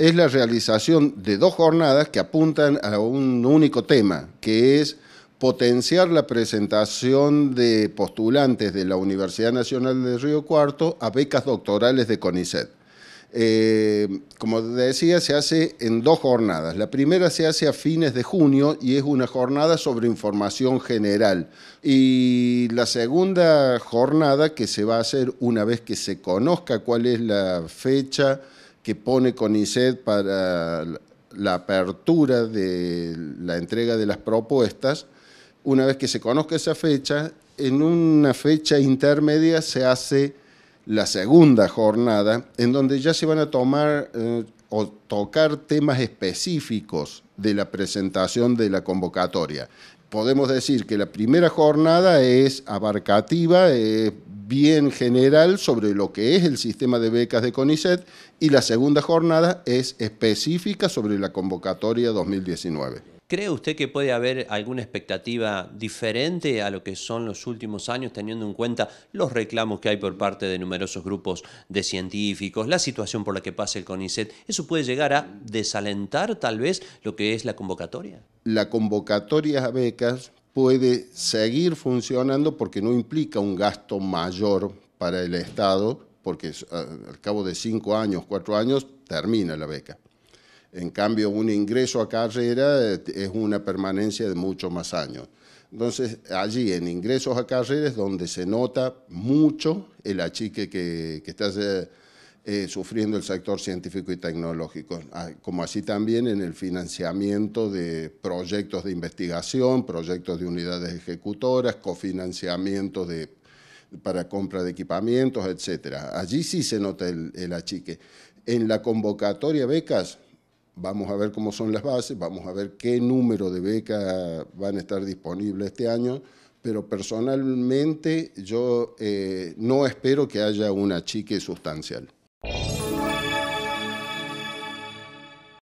es la realización de dos jornadas que apuntan a un único tema, que es potenciar la presentación de postulantes de la Universidad Nacional de Río Cuarto a becas doctorales de CONICET. Eh, como decía, se hace en dos jornadas. La primera se hace a fines de junio y es una jornada sobre información general. Y la segunda jornada que se va a hacer una vez que se conozca cuál es la fecha que pone CONICET para la apertura de la entrega de las propuestas, una vez que se conozca esa fecha, en una fecha intermedia se hace la segunda jornada, en donde ya se van a tomar eh, o tocar temas específicos de la presentación de la convocatoria. Podemos decir que la primera jornada es abarcativa, bien general sobre lo que es el sistema de becas de CONICET y la segunda jornada es específica sobre la convocatoria 2019. ¿Cree usted que puede haber alguna expectativa diferente a lo que son los últimos años, teniendo en cuenta los reclamos que hay por parte de numerosos grupos de científicos, la situación por la que pasa el CONICET? ¿Eso puede llegar a desalentar tal vez lo que es la convocatoria? La convocatoria a becas puede seguir funcionando porque no implica un gasto mayor para el Estado, porque eh, al cabo de cinco años, cuatro años, termina la beca. En cambio, un ingreso a carrera eh, es una permanencia de muchos más años. Entonces, allí en ingresos a carreras donde se nota mucho el achique que, que está eh, eh, sufriendo el sector científico y tecnológico, ah, como así también en el financiamiento de proyectos de investigación, proyectos de unidades ejecutoras, cofinanciamiento de, para compra de equipamientos, etc. Allí sí se nota el, achique. En la convocatoria becas, Vamos a ver cómo son las bases, vamos a ver qué número de becas van a estar disponibles este año, pero personalmente yo eh, no espero que haya un achique sustancial.